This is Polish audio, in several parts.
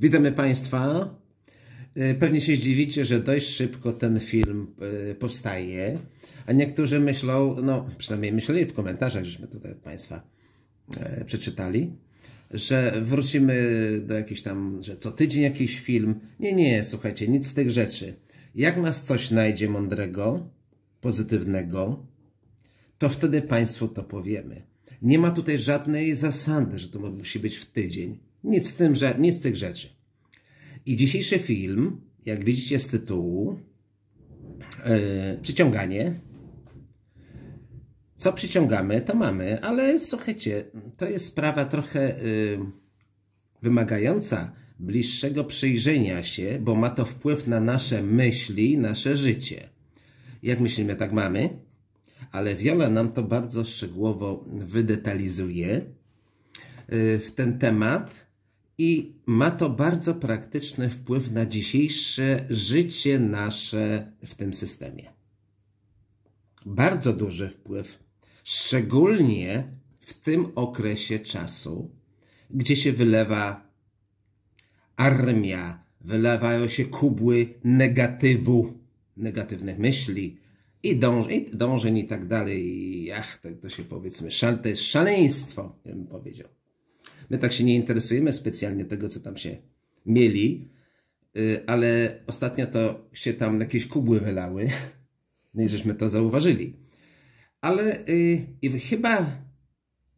Witamy Państwa. E, pewnie się zdziwicie, że dość szybko ten film e, powstaje, a niektórzy myślą, no przynajmniej myśleli w komentarzach, żeśmy tutaj od Państwa e, przeczytali, że wrócimy do jakichś tam, że co tydzień jakiś film. Nie, nie, słuchajcie, nic z tych rzeczy. Jak nas coś znajdzie mądrego, pozytywnego, to wtedy Państwu to powiemy. Nie ma tutaj żadnej zasady, że to musi być w tydzień. Nic, tym, że, nic z tych rzeczy. I dzisiejszy film, jak widzicie z tytułu, yy, przyciąganie. Co przyciągamy, to mamy, ale słuchajcie, to jest sprawa trochę yy, wymagająca bliższego przyjrzenia się, bo ma to wpływ na nasze myśli, nasze życie. Jak myślimy, tak mamy, ale Wiola nam to bardzo szczegółowo wydetalizuje y, w ten temat i ma to bardzo praktyczny wpływ na dzisiejsze życie nasze w tym systemie. Bardzo duży wpływ, szczególnie w tym okresie czasu, gdzie się wylewa armia, wylewają się kubły negatywu, negatywnych myśli i dążeń, i dążeń i tak dalej. ach, tak to się powiedzmy, szale, to jest szaleństwo, bym powiedział. My tak się nie interesujemy specjalnie tego, co tam się mieli, y, ale ostatnio to się tam jakieś kubły wylały. No i żeśmy to zauważyli. Ale y, chyba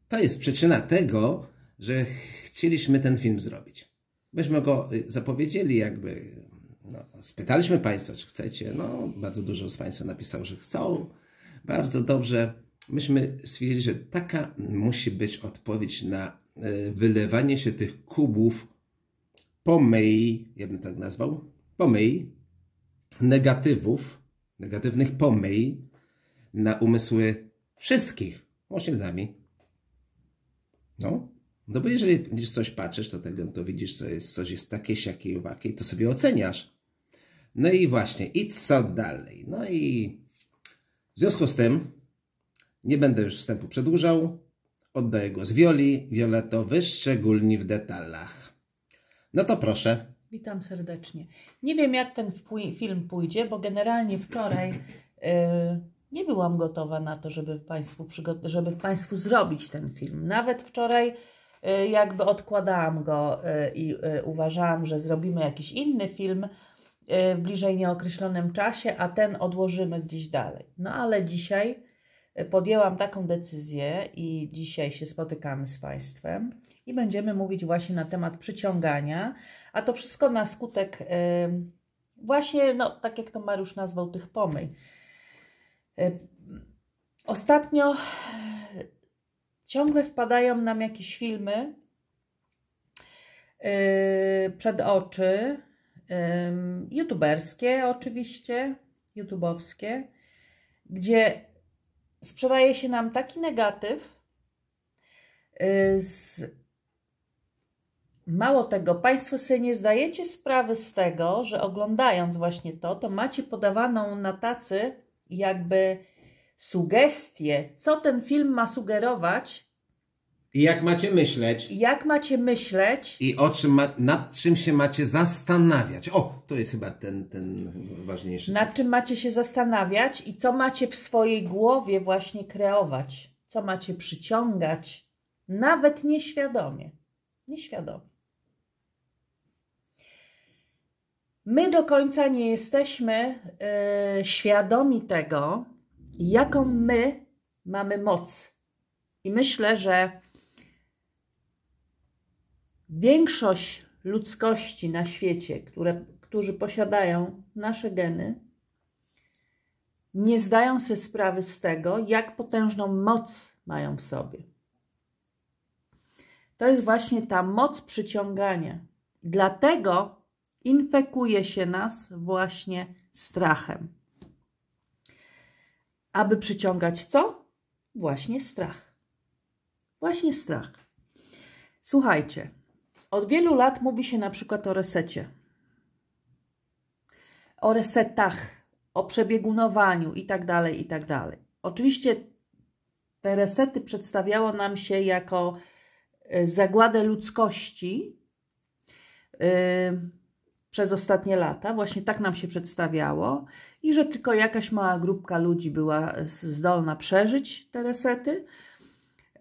to jest przyczyna tego, że chcieliśmy ten film zrobić. Myśmy go y, zapowiedzieli, jakby. No, spytaliśmy Państwa, czy chcecie. No, bardzo dużo z Państwa napisało, że chcą. Bardzo dobrze. Myśmy stwierdzili, że taka musi być odpowiedź na E, wylewanie się tych kubów mej, ja bym tak nazwał, mej negatywów, negatywnych mej na umysły wszystkich, łącznie z nami. No, no bo jeżeli gdzieś coś patrzysz, to tego, to widzisz, co jest, coś jest takie, siakie, owakie, to sobie oceniasz. No i właśnie, i co dalej? No i w związku z tym, nie będę już wstępu przedłużał, Oddaję głos Wioli. Wiola to wyszczególni w detalach. No to proszę. Witam serdecznie. Nie wiem, jak ten film pójdzie, bo generalnie wczoraj yy, nie byłam gotowa na to, żeby Państwu, żeby Państwu zrobić ten film. Nawet wczoraj yy, jakby odkładałam go y, i yy, uważałam, że zrobimy jakiś inny film y, w bliżej nieokreślonym czasie, a ten odłożymy gdzieś dalej. No ale dzisiaj podjęłam taką decyzję i dzisiaj się spotykamy z Państwem i będziemy mówić właśnie na temat przyciągania, a to wszystko na skutek właśnie, no tak jak to Mariusz nazwał, tych pomyj. Ostatnio ciągle wpadają nam jakieś filmy przed oczy, youtuberskie oczywiście, youtubowskie, gdzie sprzedaje się nam taki negatyw y, z... Mało tego, Państwo sobie nie zdajecie sprawy z tego, że oglądając właśnie to, to macie podawaną na tacy jakby sugestię, co ten film ma sugerować i jak macie myśleć? Jak macie myśleć? I o czym ma, nad czym się macie zastanawiać? O, to jest chyba ten, ten ważniejszy. Nad czym macie się zastanawiać i co macie w swojej głowie właśnie kreować? Co macie przyciągać? Nawet nieświadomie. Nieświadomie. My do końca nie jesteśmy yy, świadomi tego, jaką my mamy moc. I myślę, że większość ludzkości na świecie, które, którzy posiadają nasze geny, nie zdają sobie sprawy z tego, jak potężną moc mają w sobie. To jest właśnie ta moc przyciągania. Dlatego infekuje się nas właśnie strachem. Aby przyciągać co? Właśnie strach. Właśnie strach. Słuchajcie, od wielu lat mówi się na przykład o resecie, o resetach, o przebiegunowaniu itd., tak itd. Tak Oczywiście te resety przedstawiało nam się jako y, zagładę ludzkości yy, przez ostatnie lata, właśnie tak nam się przedstawiało i że tylko jakaś mała grupka ludzi była zdolna przeżyć te resety.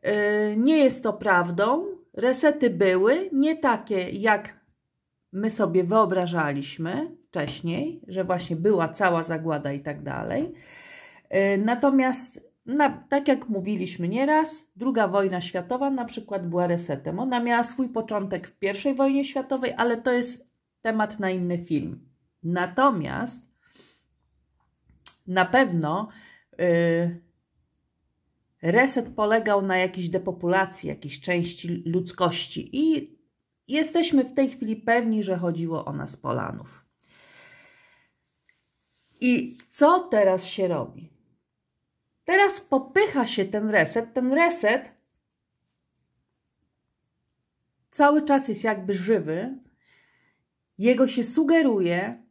Yy, nie jest to prawdą, Resety były nie takie, jak my sobie wyobrażaliśmy wcześniej, że właśnie była cała zagłada i tak dalej. Y, natomiast, na, tak jak mówiliśmy nieraz, II wojna światowa na przykład była resetem. Ona miała swój początek w I wojnie światowej, ale to jest temat na inny film. Natomiast na pewno yy, Reset polegał na jakiejś depopulacji jakiejś części ludzkości i jesteśmy w tej chwili pewni, że chodziło o nas Polanów. I co teraz się robi? Teraz popycha się ten reset. Ten reset cały czas jest jakby żywy. Jego się sugeruje,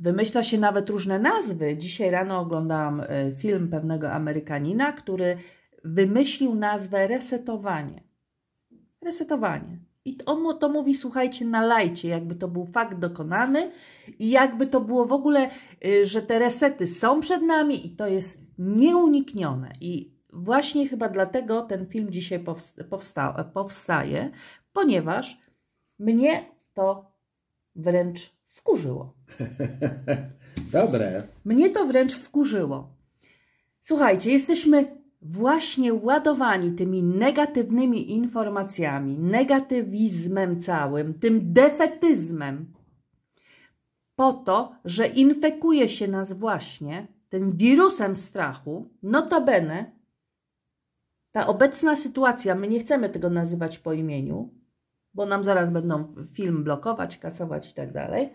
Wymyśla się nawet różne nazwy. Dzisiaj rano oglądałam e, film pewnego Amerykanina, który wymyślił nazwę resetowanie. Resetowanie. I on mu to mówi, słuchajcie, na lajcie, jakby to był fakt dokonany i jakby to było w ogóle, y, że te resety są przed nami i to jest nieuniknione. I właśnie chyba dlatego ten film dzisiaj powsta powstaje, ponieważ mnie to wręcz wkurzyło. Dobre. Mnie to wręcz wkurzyło. Słuchajcie, jesteśmy właśnie ładowani tymi negatywnymi informacjami, negatywizmem całym, tym defetyzmem, po to, że infekuje się nas właśnie tym wirusem strachu, notabene ta obecna sytuacja, my nie chcemy tego nazywać po imieniu, bo nam zaraz będą film blokować, kasować i tak dalej.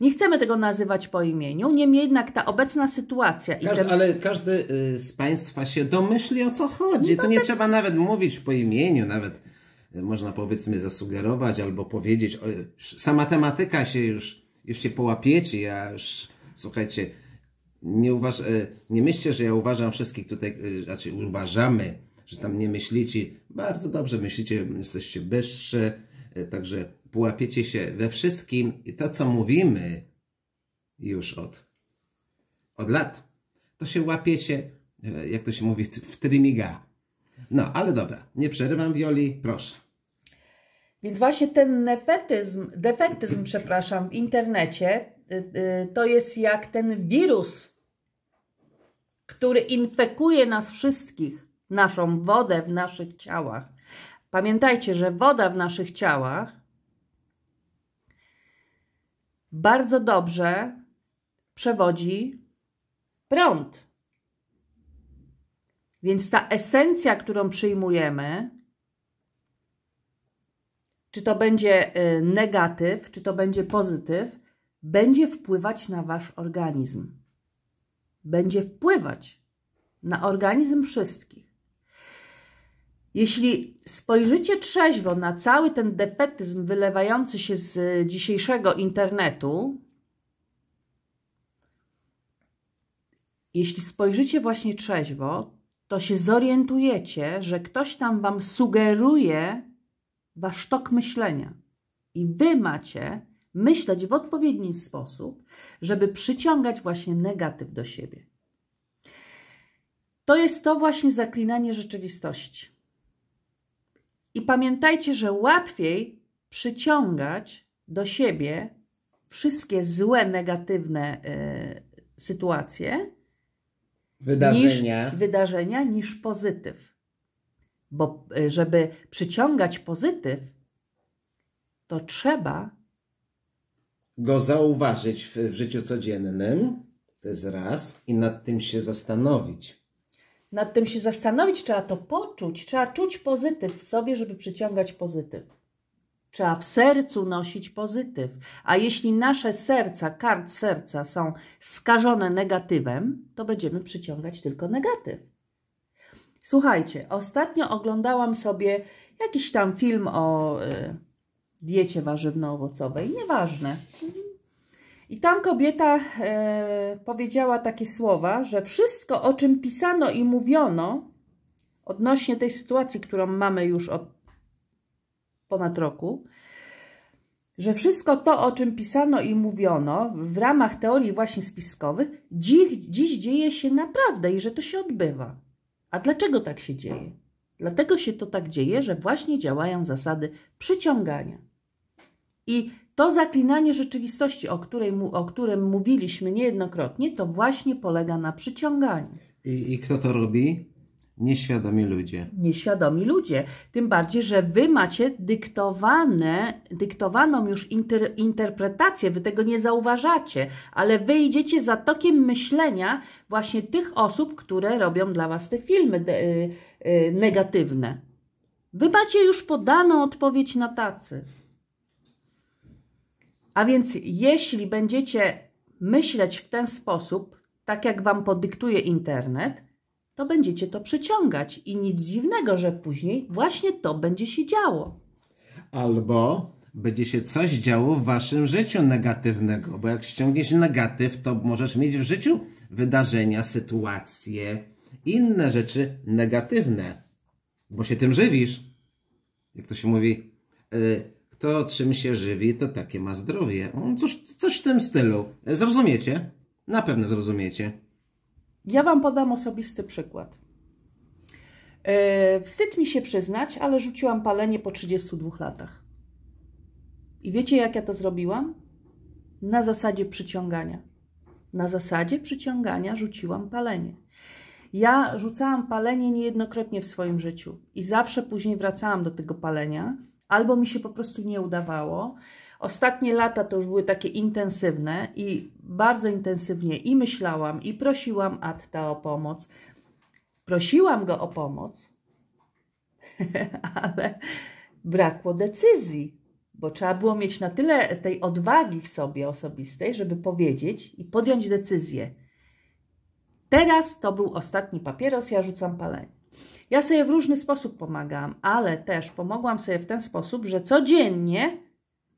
Nie chcemy tego nazywać po imieniu, niemniej jednak ta obecna sytuacja... Każdy, ten... Ale każdy y, z Państwa się domyśli o co chodzi, no to, nie tak. trzeba nawet mówić po imieniu, nawet y, można powiedzmy zasugerować albo powiedzieć, sama tematyka się już, już się połapiecie, ja już, słuchajcie, nie, uważ, y, nie myślcie, że ja uważam wszystkich tutaj, znaczy uważamy, że tam nie myślicie, bardzo dobrze myślicie, jesteście wyższy, E, także połapiecie się we wszystkim i to, co mówimy już od, od lat, to się łapiecie, e, jak to się mówi, w trymiga. No, ale dobra, nie przerywam Wioli, proszę. Więc właśnie ten nefetyzm, defetyzm, przepraszam, w internecie e, to jest jak ten wirus, który infekuje nas wszystkich, naszą wodę w naszych ciałach. Pamiętajcie, że woda w naszych ciałach bardzo dobrze przewodzi prąd. Więc ta esencja, którą przyjmujemy, czy to będzie y, negatyw, czy to będzie pozytyw, będzie wpływać na wasz organizm. Będzie wpływać na organizm wszystkich. Jeśli spojrzycie trzeźwo na cały ten defetyzm wylewający się z e, dzisiejszego internetu, jeśli spojrzycie właśnie trzeźwo, to się zorientujecie, że ktoś tam wam sugeruje wasz tok myślenia. I wy macie myśleć w odpowiedni sposób, żeby przyciągać właśnie negatyw do siebie. To jest to właśnie zaklinanie rzeczywistości. I pamiętajcie, że łatwiej przyciągać do siebie wszystkie złe, negatywne y, sytuacje, wydarzenia. Niż, wydarzenia, niż pozytyw. Bo y, żeby przyciągać pozytyw, to trzeba go zauważyć w, w życiu codziennym, to jest raz, i nad tym się zastanowić nad tym się zastanowić, trzeba to poczuć, trzeba czuć pozytyw w sobie, żeby przyciągać pozytyw. Trzeba w sercu nosić pozytyw. A jeśli nasze serca, kart serca są skażone negatywem, to będziemy przyciągać tylko negatyw. Słuchajcie, ostatnio oglądałam sobie jakiś tam film o y, diecie warzywno-owocowej, nieważne, i tam kobieta e, powiedziała takie słowa, że wszystko, o czym pisano i mówiono odnośnie tej sytuacji, którą mamy już od ponad roku, że wszystko to, o czym pisano i mówiono w ramach teorii właśnie spiskowych, dziś dzieje się naprawdę i że to się odbywa. A dlaczego tak się dzieje? Dlatego się to tak dzieje, że właśnie działają zasady przyciągania. I to zaklinanie rzeczywistości, o, której, o którym mówiliśmy niejednokrotnie, to właśnie polega na przyciąganiu. I, I, kto to robi? Nieświadomi ludzie. Nieświadomi ludzie. Tym bardziej, że wy macie dyktowane, dyktowaną już inter, interpretację, wy tego nie zauważacie, ale wy idziecie za tokiem myślenia właśnie tych osób, które robią dla was te filmy de, y, y, negatywne. Wy macie już podaną odpowiedź na tacy. A więc jeśli będziecie myśleć w ten sposób, tak jak Wam podyktuje internet, to będziecie to przyciągać i nic dziwnego, że później właśnie to będzie się działo. Albo będzie się coś działo w Waszym życiu negatywnego, bo jak ściągniesz negatyw, to możesz mieć w życiu wydarzenia, sytuacje, inne rzeczy negatywne, bo się tym żywisz. Jak to się mówi, yy, kto czym się żywi, to takie ma zdrowie. Coś, coś w tym stylu. Zrozumiecie? Na pewno zrozumiecie. Ja Wam podam osobisty przykład. E, wstyd mi się przyznać, ale rzuciłam palenie po 32 latach. I wiecie, jak ja to zrobiłam? Na zasadzie przyciągania. Na zasadzie przyciągania rzuciłam palenie. Ja rzucałam palenie niejednokrotnie w swoim życiu i zawsze później wracałam do tego palenia albo mi się po prostu nie udawało. Ostatnie lata to już były takie intensywne i bardzo intensywnie i myślałam, i prosiłam Atta o pomoc. Prosiłam go o pomoc, ale brakło decyzji, bo trzeba było mieć na tyle tej odwagi w sobie osobistej, żeby powiedzieć i podjąć decyzję. Teraz to był ostatni papieros, ja rzucam palenie. Ja sobie w różny sposób pomagam, ale też pomogłam sobie w ten sposób, że codziennie,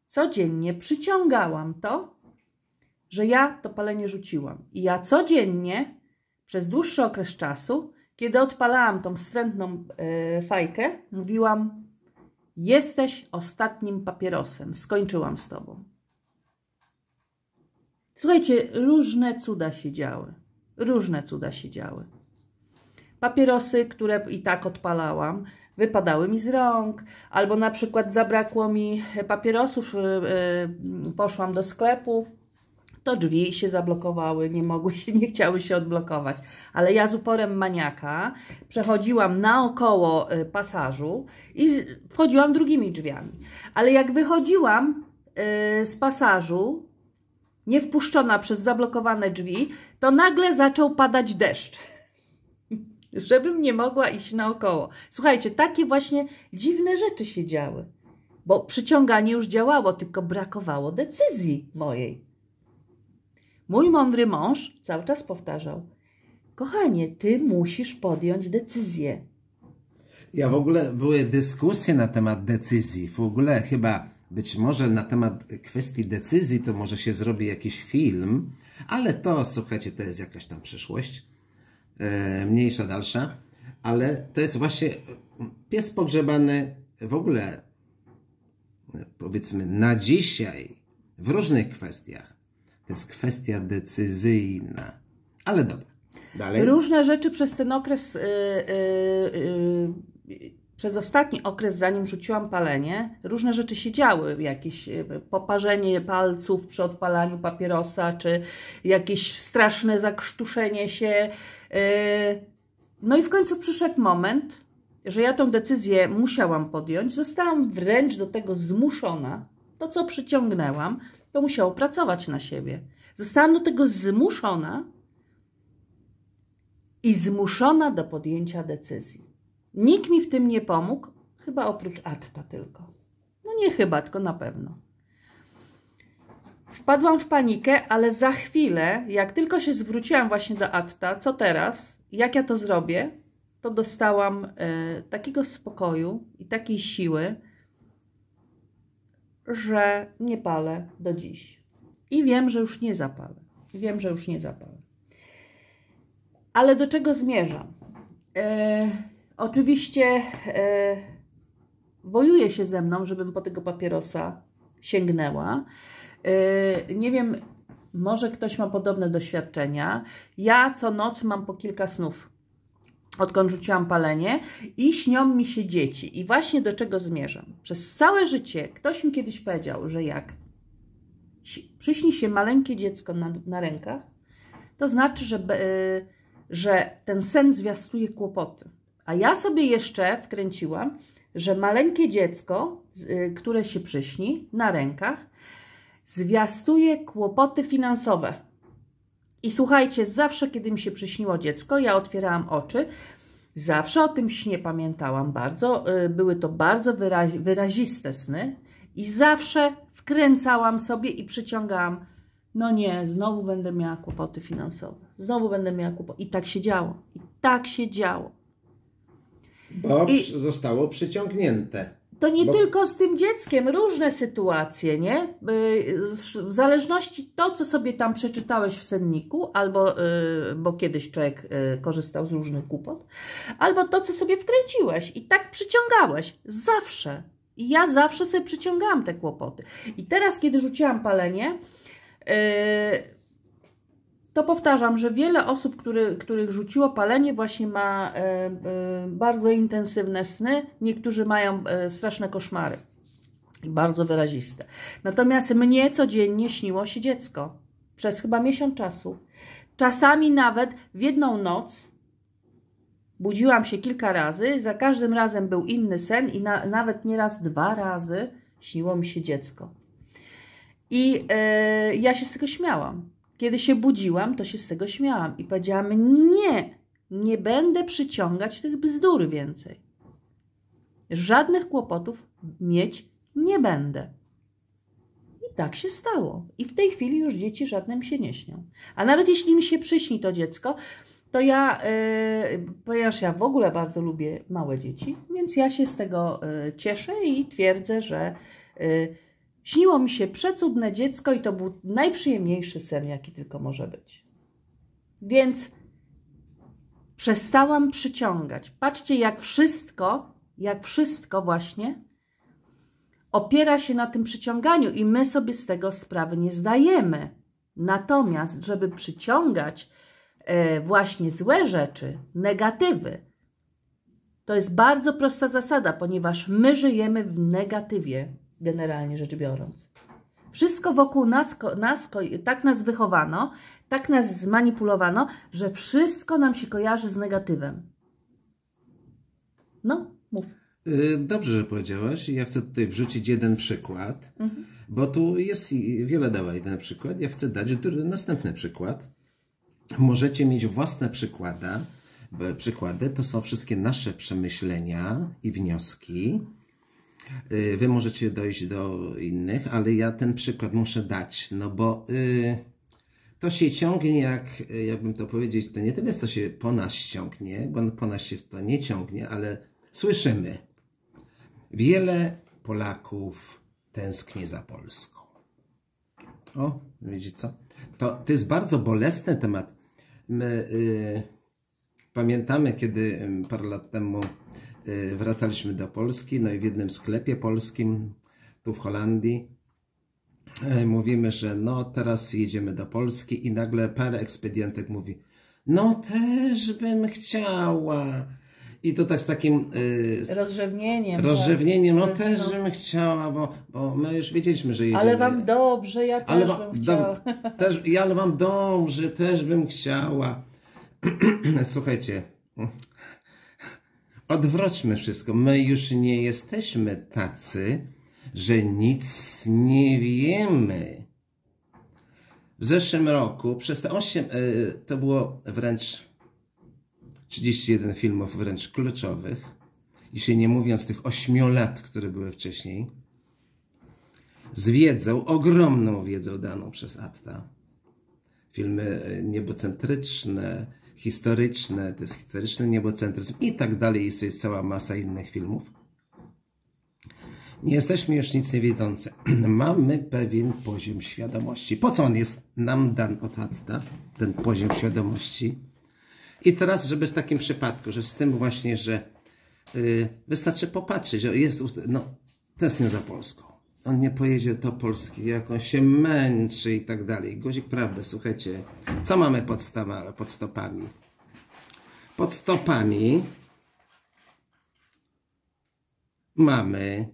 codziennie przyciągałam to, że ja to palenie rzuciłam. I ja codziennie, przez dłuższy okres czasu, kiedy odpalałam tą wstrętną e, fajkę, mówiłam: Jesteś ostatnim papierosem, skończyłam z tobą. Słuchajcie, różne cuda się działy. Różne cuda się działy. Papierosy, które i tak odpalałam, wypadały mi z rąk, albo na przykład zabrakło mi papierosów, y, y, poszłam do sklepu, to drzwi się zablokowały, nie mogły się, nie chciały się odblokować. Ale ja z uporem maniaka przechodziłam naokoło y, pasażu i wchodziłam drugimi drzwiami. Ale jak wychodziłam z pasażu, nie wpuszczona przez zablokowane drzwi, to nagle zaczął padać deszcz żebym nie mogła iść naokoło. Słuchajcie, takie właśnie dziwne rzeczy się działy, bo przyciąganie już działało, tylko brakowało decyzji mojej. Mój mądry mąż cały czas powtarzał: Kochanie, ty musisz podjąć decyzję. Ja w ogóle były dyskusje na temat decyzji. W ogóle chyba być może na temat kwestii decyzji to może się zrobi jakiś film, ale to słuchajcie, to jest jakaś tam przyszłość. E, mniejsza, dalsza, ale to jest właśnie e, pies pogrzebany w ogóle, e, powiedzmy, na dzisiaj w różnych kwestiach. To jest kwestia decyzyjna. Ale dobra. Dalej. Różne rzeczy przez ten okres, yy, yy, yy, przez ostatni okres, zanim rzuciłam palenie, różne rzeczy się działy. Jakieś poparzenie palców przy odpalaniu papierosa, czy jakieś straszne zakrztuszenie się E, no i w końcu przyszedł moment, że ja tą decyzję musiałam podjąć. Zostałam wręcz do tego zmuszona. To, co przyciągnęłam, to musiało pracować na siebie. Zostałam do tego zmuszona i zmuszona do podjęcia decyzji. Nikt mi w tym nie pomógł, chyba oprócz Atta tylko. No nie chyba, tylko na pewno. Wpadłam w panikę, ale za chwilę, jak tylko się zwróciłam właśnie do Atta, co teraz, jak ja to zrobię, to dostałam e, takiego spokoju i takiej siły, że nie palę do dziś. I wiem, że już nie zapalę. Wiem, że już nie zapalę. Ale do czego zmierzam? E, oczywiście yy, wojuje się ze mną, żebym po tego papierosa sięgnęła. Y, nie wiem, może ktoś ma podobne doświadczenia. Ja co noc mam po kilka snów, odkąd rzuciłam palenie i śnią mi się dzieci. I właśnie do czego zmierzam. Przez całe życie ktoś mi kiedyś powiedział, że jak przyśni się maleńkie dziecko na, na rękach, to znaczy, że, y, że ten sen zwiastuje kłopoty. A ja sobie jeszcze wkręciłam, że maleńkie dziecko, y, które się przyśni na rękach, zwiastuje kłopoty finansowe. I słuchajcie, zawsze kiedy mi się przyśniło dziecko, ja otwierałam oczy, zawsze o tym śnie pamiętałam bardzo, y, były to bardzo wyraziste sny i zawsze wkręcałam sobie i przyciągałam, no nie, znowu będę miała kłopoty finansowe, znowu będę miała kłopoty. I tak się działo, i tak się działo. Bo I... zostało przyciągnięte. To nie no. tylko z tym dzieckiem, różne sytuacje, nie? Y, w zależności to, co sobie tam przeczytałeś w senniku, albo, y, bo kiedyś człowiek y, korzystał z różnych kłopot, albo to, co sobie wkręciłeś i tak przyciągałeś, zawsze. I ja zawsze sobie przyciągałam te kłopoty. I teraz, kiedy rzuciłam palenie, yy to powtarzam, że wiele osób, który, których rzuciło palenie, właśnie ma e, e, bardzo intensywne sny, niektórzy mają e, straszne koszmary bardzo wyraziste. Natomiast mnie codziennie śniło się dziecko przez chyba miesiąc czasu. Czasami nawet w jedną noc budziłam się kilka razy, za każdym razem był inny sen i na, nawet nieraz dwa razy śniło mi się dziecko. I e, ja się z tego śmiałam kiedy się budziłam, to się z tego śmiałam i powiedziałam, nie, nie będę przyciągać tych bzdur więcej. Żadnych kłopotów mieć nie będę. I tak się stało. I w tej chwili już dzieci żadnym się nie śnią. A nawet jeśli mi się przyśni to dziecko, to ja, yy, ponieważ ja w ogóle bardzo lubię małe dzieci, więc ja się z tego yy, cieszę i twierdzę, że yy, Śniło mi się przecudne dziecko i to był najprzyjemniejszy sen, jaki tylko może być. Więc przestałam przyciągać. Patrzcie, jak wszystko, jak wszystko właśnie opiera się na tym przyciąganiu i my sobie z tego sprawy nie zdajemy. Natomiast, żeby przyciągać e, właśnie złe rzeczy, negatywy, to jest bardzo prosta zasada, ponieważ my żyjemy w negatywie generalnie rzecz biorąc. Wszystko wokół nas, nas, tak nas wychowano, tak nas zmanipulowano, że wszystko nam się kojarzy z negatywem. No, mów. Y, dobrze, że powiedziałaś. Ja chcę tutaj wrzucić jeden przykład, mhm. bo tu jest wiele dała jeden przykład. Ja chcę dać następny przykład. Możecie mieć własne przykłady. Przykłady to są wszystkie nasze przemyślenia i wnioski Y, wy możecie dojść do innych, ale ja ten przykład muszę dać, no bo y, to się ciągnie, jak y, jakbym to powiedzieć, to nie tyle, co się po nas ciągnie, bo po nas się to nie ciągnie, ale słyszymy. Wiele Polaków tęskni za Polską. O, widzicie co? To, to jest bardzo bolesny temat. My pamiętamy, kiedy mm, parę lat temu Y, wracaliśmy do Polski, no i w jednym sklepie polskim, tu w Holandii, y, mówimy, że no teraz jedziemy do Polski i nagle parę ekspedientek mówi, no też bym chciała. I to tak z takim... Yy, rozrzewnieniem. Rozrzewnieniem, tak. no też no. bym chciała, bo, bo my już wiedzieliśmy, że jedziemy. Ale wam dobrze, ja ale też wam, bym chciała. Do, też, ale wam dobrze, też bym chciała. Słuchajcie, odwróćmy wszystko. My już nie jesteśmy tacy, że nic nie wiemy. W zeszłym roku przez te 8, e, to było wręcz 31 filmów wręcz kluczowych, jeśli nie mówiąc tych 8 lat, które były wcześniej, z wiedzą, ogromną wiedzą daną przez Atta. Filmy e, niebocentryczne, historyczne, to jest historyczny niebocentryzm i tak dalej. Jest, jest cała masa innych filmów. Nie jesteśmy już nic nie wiedzący. Mamy pewien poziom świadomości. Po co on jest nam dan od Hatta, ten poziom świadomości? I teraz, żeby w takim przypadku, że z tym właśnie, że yy, wystarczy popatrzeć, że jest, no, nie za Polską on nie pojedzie do Polski, jak on się męczy i tak dalej. Guzik, prawda, słuchajcie, co mamy pod, pod stopami? Pod stopami mamy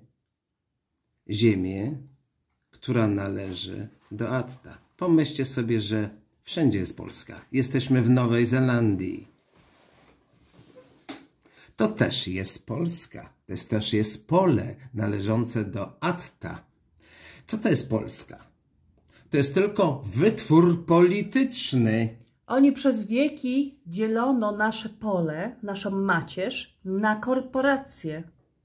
ziemię, która należy do Atta. Pomyślcie sobie, że wszędzie jest Polska. Jesteśmy w Nowej Zelandii. To też jest Polska też jest pole należące do Atta. Co to jest Polska? To jest tylko wytwór polityczny. Oni przez wieki dzielono nasze pole, naszą macierz, na korporacje.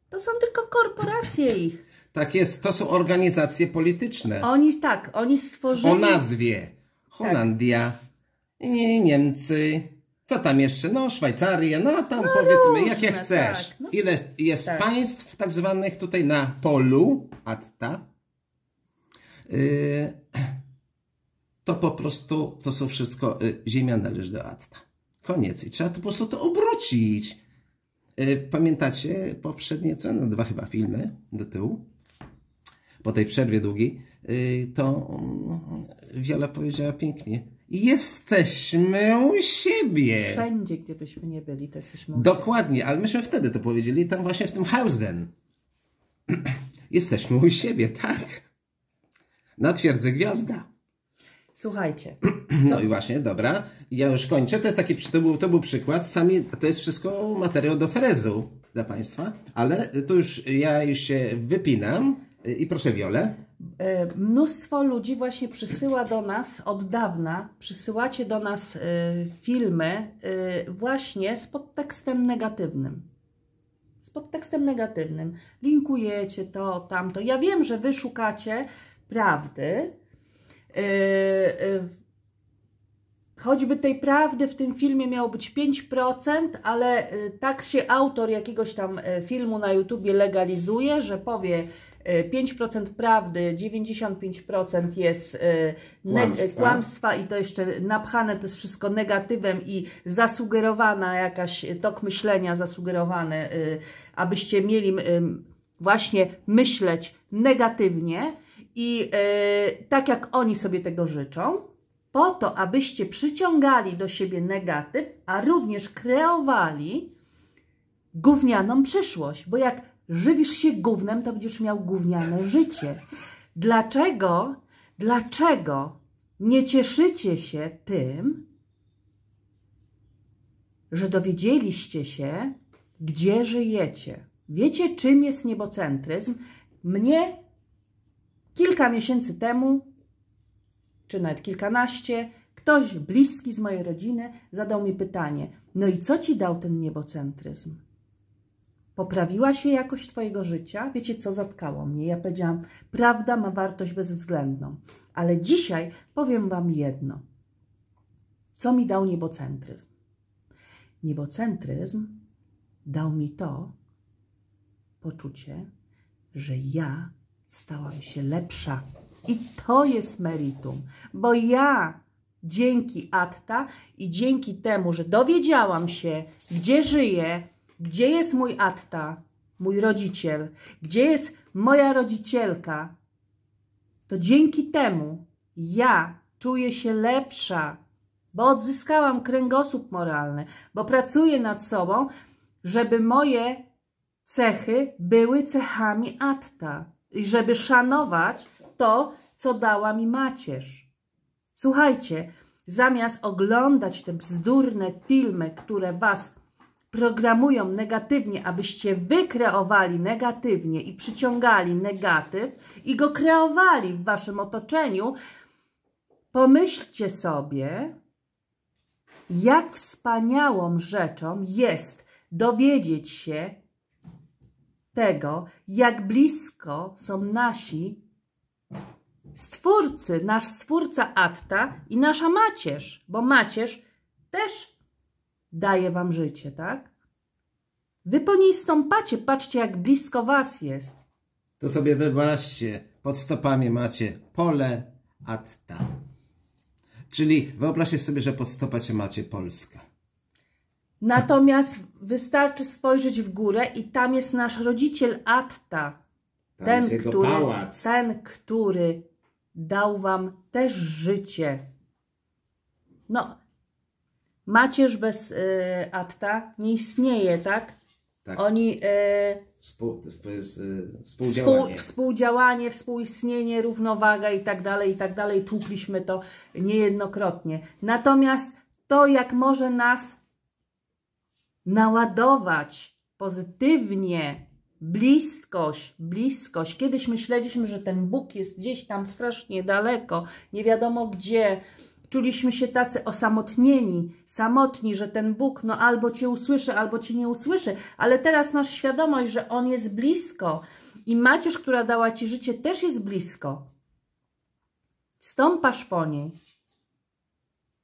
To są tylko korporacje ich. Tak jest, to są organizacje polityczne. Oni tak, oni stworzyli... O nazwie. Tak. Holandia, tak. nie, Niemcy, co tam jeszcze? No, Szwajcaria, no tam no, powiedzmy, różne, jakie chcesz. Tak, no. Ile jest tak. państw tak zwanych tutaj na polu, atta? Y, to po prostu to są wszystko, y, ziemia należy do atta. Koniec. I trzeba to po prostu to obrócić. Yy, pamiętacie poprzednie, co? No, dwa chyba filmy do tyłu. Po tej przerwie długiej. Y, to mm, Wiola powiedziała pięknie jesteśmy u siebie. Wszędzie, gdybyśmy nie byli, to jesteśmy u Dokładnie, ale myśmy wtedy to powiedzieli, tam właśnie w tym Hausden. jesteśmy u siebie, tak. Na twierdzy gwiazda. Słuchajcie. No i właśnie, dobra. Ja już kończę. To jest taki, to był, to był przykład. Sami, to jest wszystko materiał do frezu dla Państwa, ale to już ja już się wypinam i proszę wiole. E, mnóstwo ludzi właśnie przysyła do nas od dawna, przysyłacie do nas e, filmy e, właśnie z podtekstem negatywnym. Z podtekstem negatywnym. Linkujecie to, tamto. Ja wiem, że Wy szukacie prawdy, choćby tej prawdy w tym filmie miało być 5%, ale tak się autor jakiegoś tam filmu na YouTubie legalizuje, że powie 5% prawdy, 95% jest e, kłamstwa. kłamstwa. i to jeszcze napchane to jest wszystko negatywem i zasugerowana jakaś tok myślenia zasugerowany, e, abyście mieli właśnie myśleć negatywnie i e, tak jak oni sobie tego życzą, po to, abyście przyciągali do siebie negatyw, a również kreowali gównianą przyszłość, bo jak żywisz się gównem, to będziesz miał gówniane życie. Dlaczego, dlaczego nie cieszycie się tym, że dowiedzieliście się, gdzie żyjecie? Wiecie, czym jest niebocentryzm? Mnie kilka miesięcy temu, czy nawet kilkanaście, ktoś bliski z mojej rodziny zadał mi pytanie, no i co ci dał ten niebocentryzm? Poprawiła się jakość Twojego życia? Wiecie co, zatkało mnie. Ja powiedziałam, prawda ma wartość bezwzględną. Ale dzisiaj powiem Wam jedno. Co mi dał niebocentryzm? Niebocentryzm dał mi to poczucie, że ja stałam się lepsza. I to jest meritum, bo ja dzięki Atta i dzięki temu, że dowiedziałam się, gdzie żyję, gdzie jest mój atta, mój rodziciel? Gdzie jest moja rodzicielka? To dzięki temu ja czuję się lepsza, bo odzyskałam kręgosłup moralny, bo pracuję nad sobą, żeby moje cechy były cechami atta i żeby szanować to, co dała mi macierz. Słuchajcie, zamiast oglądać te bzdurne filmy, które was programują negatywnie, abyście wykreowali negatywnie i przyciągali negatyw i go kreowali w waszym otoczeniu, pomyślcie sobie, jak wspaniałą rzeczą jest dowiedzieć się tego, jak blisko są nasi stwórcy, nasz stwórca Atta i nasza macierz, bo macierz też daje wam życie, tak? Wy po niej stąpacie, patrzcie jak blisko was jest. To sobie wyobraźcie, pod stopami macie pole atta. Czyli wyobraźcie sobie, że pod stopami macie Polska. Natomiast wystarczy spojrzeć w górę i tam jest nasz rodziciel Atta. Tam ten, który, pałac. ten, który dał wam też życie. No, macierz bez y, nie istnieje, tak? tak. Oni... Y, Współ, y, współdziałanie. Współ, współdziałanie, współistnienie, równowaga i tak dalej, i tak dalej. Tłukliśmy to niejednokrotnie. Natomiast to, jak może nas naładować pozytywnie bliskość, bliskość. Kiedyś myśleliśmy, że ten Bóg jest gdzieś tam strasznie daleko, nie wiadomo gdzie, Czuliśmy się tacy osamotnieni, samotni, że ten Bóg no albo Cię usłyszy, albo Cię nie usłyszy, ale teraz masz świadomość, że On jest blisko i macierz, która dała Ci życie też jest blisko. Stąpasz po niej,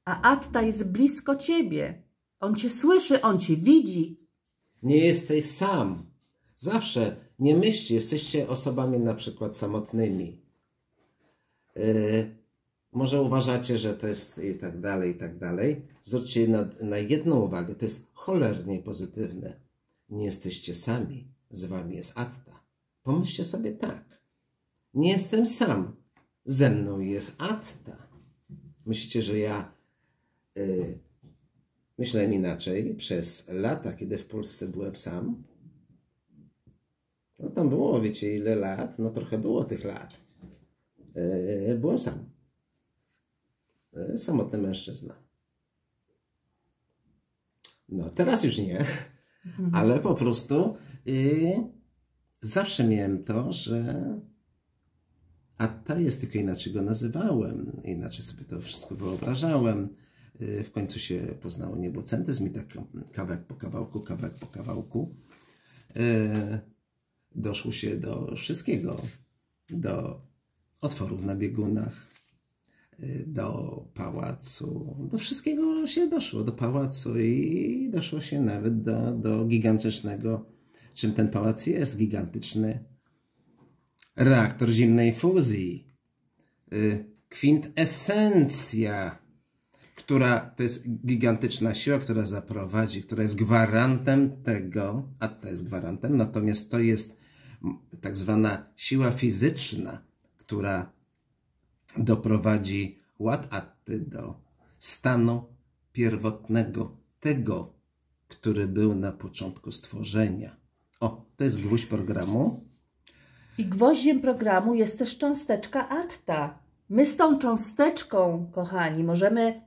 a Atta jest blisko Ciebie. On Cię słyszy, On Cię widzi. Nie jesteś sam. Zawsze nie myślcie, jesteście osobami na przykład samotnymi. Y, może uważacie, że to jest i tak dalej, i tak dalej. Zwróćcie na, na jedną uwagę, to jest cholernie pozytywne. Nie jesteście sami, z wami jest Atta. Pomyślcie sobie tak. Nie jestem sam, ze mną jest Atta. Myślicie, że ja y, myślałem inaczej przez lata, kiedy w Polsce byłem sam? No tam było, wiecie, ile lat? No trochę było tych lat. Y, byłem sam E, samotny mężczyzna. No, teraz już nie, mhm. ale po prostu yy, zawsze miałem to, że a ta jest tylko inaczej go nazywałem, inaczej sobie to wszystko wyobrażałem. Y, w końcu się poznało niebocentyzm i tak kawałek po kawałku, kawałek po kawałku yy, doszło się do wszystkiego. Do otworów na biegunach, do pałacu, do wszystkiego się doszło, do pałacu i doszło się nawet do, do gigantycznego, czym ten pałac jest, gigantyczny reaktor zimnej fuzji, y, kwintesencja, która to jest gigantyczna siła, która zaprowadzi, która jest gwarantem tego, a to jest gwarantem, natomiast to jest tak zwana siła fizyczna, która doprowadzi ład atty do stanu pierwotnego tego, który był na początku stworzenia. O, to jest gwóźdź programu. I gwoździem programu jest też cząsteczka atta. My z tą cząsteczką, kochani, możemy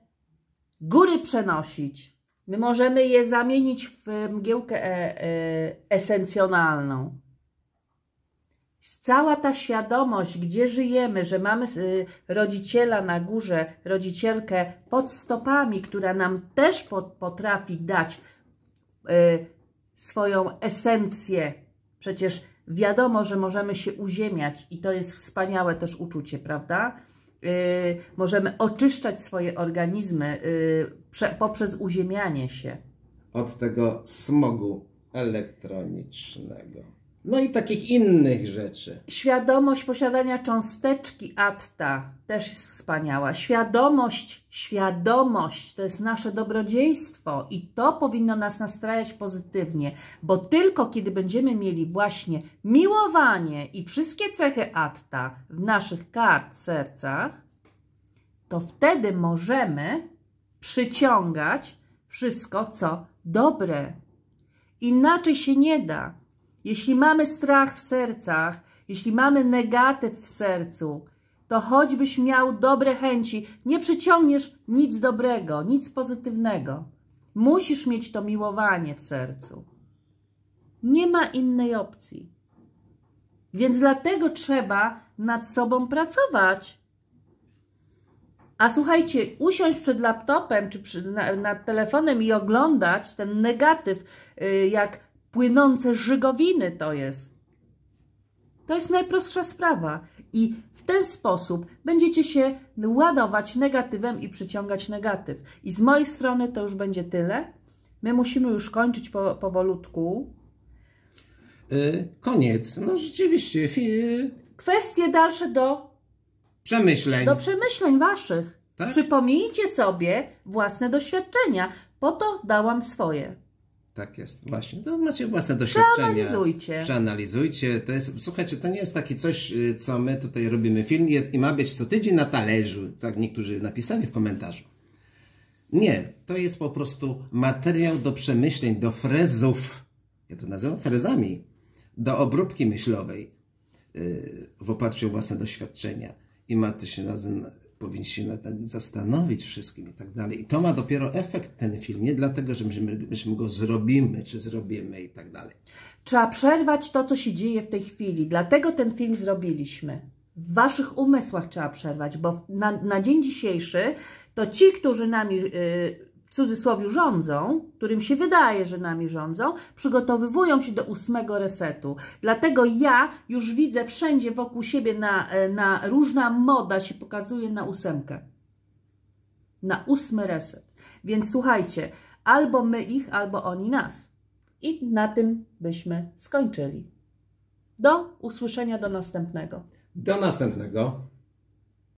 góry przenosić. My możemy je zamienić w mgiełkę e, e, esencjonalną cała ta świadomość, gdzie żyjemy, że mamy y, rodziciela na górze, rodzicielkę pod stopami, która nam też potrafi dać y, swoją esencję. Przecież wiadomo, że możemy się uziemiać i to jest wspaniałe też uczucie, prawda? Y, możemy oczyszczać swoje organizmy poprzez uziemianie się. Od tego smogu elektronicznego. No i takich innych rzeczy. Świadomość posiadania cząsteczki atta też jest wspaniała. Świadomość, świadomość to jest nasze dobrodziejstwo i to powinno nas nastrajać pozytywnie, bo tylko kiedy będziemy mieli właśnie miłowanie i wszystkie cechy atta w naszych kart, sercach, to wtedy możemy przyciągać wszystko, co dobre. Inaczej się nie da. Jeśli mamy strach w sercach, jeśli mamy negatyw w sercu, to choćbyś miał dobre chęci, nie przyciągniesz nic dobrego, nic pozytywnego. Musisz mieć to miłowanie w sercu. Nie ma innej opcji. Więc dlatego trzeba nad sobą pracować. A słuchajcie, usiąść przed laptopem czy przy, na, nad telefonem i oglądać ten negatyw, y, jak płynące żygowiny to jest. To jest najprostsza sprawa i w ten sposób będziecie się ładować negatywem i przyciągać negatyw. I z mojej strony to już będzie tyle. My musimy już kończyć po, powolutku. Yy, koniec. No rzeczywiście. Yy. Kwestie dalsze do przemyśleń. Do przemyśleń waszych. Tak? Przypomnijcie sobie własne doświadczenia. Po to dałam swoje. Tak jest, właśnie. To macie własne doświadczenia. Przeanalizujcie. Przeanalizujcie. To jest, słuchajcie, to nie jest takie coś, y, co my tutaj robimy. Film jest i ma być co tydzień na talerzu, tak niektórzy napisali w komentarzu. Nie, to jest po prostu materiał do przemyśleń, do frezów. Ja to nazywam frezami. Do obróbki myślowej y, w oparciu o własne doświadczenia. I ma to się nazywa powinni się nad, zastanowić wszystkim i tak dalej. I to ma dopiero efekt ten film, nie dlatego, że myśmy, go zrobimy, czy zrobimy i tak dalej. Trzeba przerwać to, co się dzieje w tej chwili. Dlatego ten film zrobiliśmy. W waszych umysłach trzeba przerwać, bo na, na dzień dzisiejszy to ci, którzy nami... Yy, w cudzysłowie rządzą, którym się wydaje, że nami rządzą, przygotowywują się do ósmego resetu. Dlatego ja już widzę wszędzie wokół siebie na, e, na różna moda się pokazuje na ósemkę. Na ósmy reset. Więc słuchajcie, albo my ich, albo oni nas. I na tym byśmy skończyli. Do usłyszenia, do następnego. Do następnego.